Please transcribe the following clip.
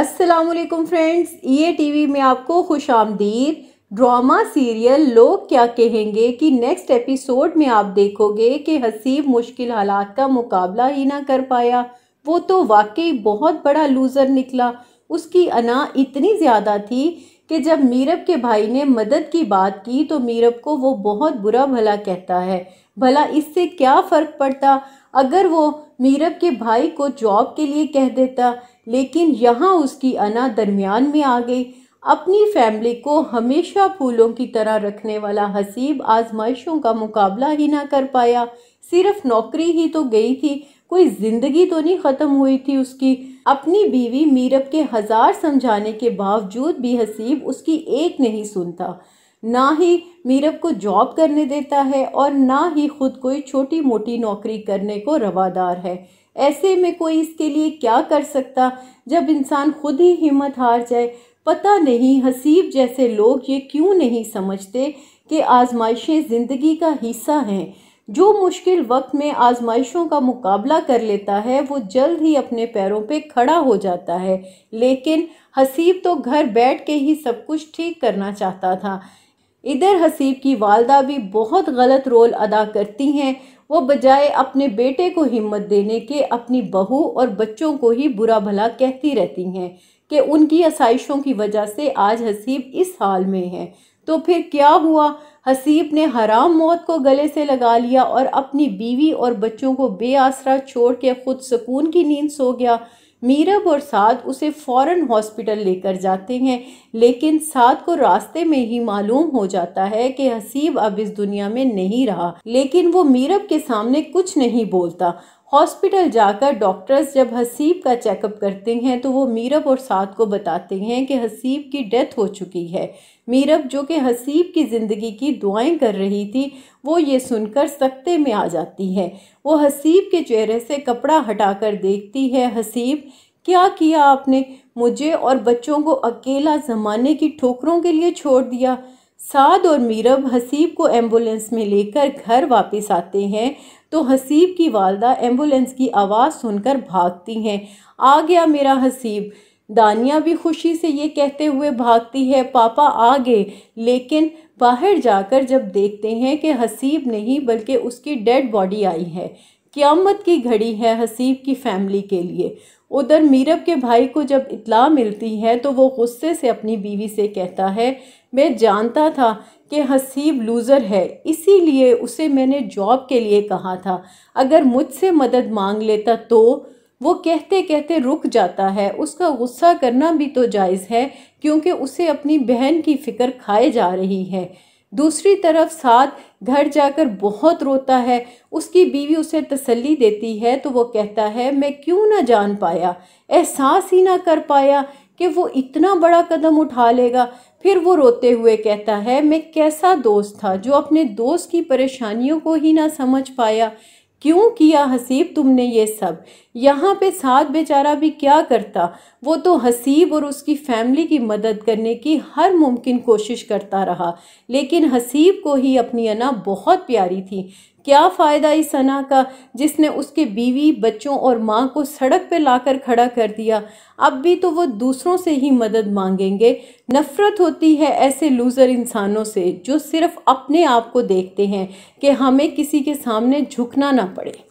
Aslam friends ये TV में आपको खुश आमदीद ड्रामा सीरियल लोग क्या कहेंगे कि नेक्स्ट एपिसोड में आप देखोगे कि हसीब मुश्किल हालात का मुकाबला ही ना कर पाया वो तो वाकई बहुत बड़ा लूज़र निकला उसकी अना इतनी ज़्यादा थी कि जब मीरब के भाई ने मदद की बात की तो मीरब को वो बहुत बुरा भला कहता है भला इससे क्या फ़र्क पड़ता अगर वो मीरब के भाई को जॉब के लिए कह देता लेकिन यहाँ उसकी अना दरमियान में आ गई अपनी फैमिली को हमेशा फूलों की तरह रखने वाला हसीब आजमाइशों का मुकाबला ही ना कर पाया सिर्फ नौकरी ही तो गई थी कोई ज़िंदगी तो नहीं ख़त्म हुई थी उसकी अपनी बीवी मीरब के हज़ार समझाने के बावजूद भी हसीब उसकी एक नहीं सुनता ना ही मीरब को जॉब करने देता है और ना ही खुद कोई छोटी मोटी नौकरी करने को रवादार है ऐसे में कोई इसके लिए क्या कर सकता जब इंसान खुद ही हिम्मत हार जाए पता नहीं हसीब जैसे लोग ये क्यों नहीं समझते कि आजमाइशें ज़िंदगी का हिस्सा हैं जो मुश्किल वक्त में आजमाइशों का मुकाबला कर लेता है वो जल्द ही अपने पैरों पे खड़ा हो जाता है लेकिन हसीब तो घर बैठ के ही सब कुछ ठीक करना चाहता था इधर हसीब की वालदा भी बहुत गलत रोल अदा करती हैं वो बजाय अपने बेटे को हिम्मत देने के अपनी बहू और बच्चों को ही बुरा भला कहती रहती हैं कि उनकी आसाइशों की वजह से आज हसीब इस हाल में है तो फिर क्या हुआ हसीब ने हराम मौत को गले से लगा लिया और अपनी बीवी और बच्चों को बेआसरा छोड़ के खुद सुकून की नींद सो गया मीरब और साद उसे फौरन हॉस्पिटल लेकर जाते हैं लेकिन साद को रास्ते में ही मालूम हो जाता है कि हसीब अब इस दुनिया में नहीं रहा लेकिन वो मीरब के सामने कुछ नहीं बोलता हॉस्पिटल जाकर डॉक्टर्स जब हसीब का चेकअप करते हैं तो वो मीरब और साथ को बताते हैं कि हसीब की डेथ हो चुकी है मीरब जो कि हसीब की ज़िंदगी की दुआएं कर रही थी वो ये सुनकर सख्ते में आ जाती है वो हसीब के चेहरे से कपड़ा हटाकर देखती है हसीब क्या किया आपने मुझे और बच्चों को अकेला ज़माने की ठोकरों के लिए छोड़ दिया साद और मीरब हसीब को एम्बुलेंस में लेकर घर वापस आते हैं तो हसीब की वालदा एम्बुलेंस की आवाज़ सुनकर भागती हैं आ गया मेरा हसीब दानिया भी खुशी से ये कहते हुए भागती है पापा आ गए लेकिन बाहर जाकर जब देखते हैं कि हसीब नहीं बल्कि उसकी डेड बॉडी आई है क़्यामत की घड़ी है हसीब की फैमिली के लिए उधर मीरब के भाई को जब इतला मिलती है तो वो गुस्से से अपनी बीवी से कहता है मैं जानता था कि हसीब लूज़र है इसीलिए उसे मैंने जॉब के लिए कहा था अगर मुझसे मदद मांग लेता तो वो कहते कहते रुक जाता है उसका गुस्सा करना भी तो जायज़ है क्योंकि उसे अपनी बहन की फ़िक्र खाए जा रही है दूसरी तरफ साथ घर जाकर बहुत रोता है उसकी बीवी उसे तसल्ली देती है तो वो कहता है मैं क्यों ना जान पाया एहसास ही ना कर पाया कि वो इतना बड़ा कदम उठा लेगा फिर वो रोते हुए कहता है मैं कैसा दोस्त था जो अपने दोस्त की परेशानियों को ही ना समझ पाया क्यों किया हसीब तुमने ये सब यहाँ पे साथ बेचारा भी क्या करता वो तो हसीब और उसकी फैमिली की मदद करने की हर मुमकिन कोशिश करता रहा लेकिन हसीब को ही अपनी अना बहुत प्यारी थी क्या फ़ायदा इस सना का जिसने उसके बीवी बच्चों और माँ को सड़क पर लाकर खड़ा कर दिया अब भी तो वो दूसरों से ही मदद मांगेंगे नफ़रत होती है ऐसे लूज़र इंसानों से जो सिर्फ़ अपने आप को देखते हैं कि हमें किसी के सामने झुकना ना पड़े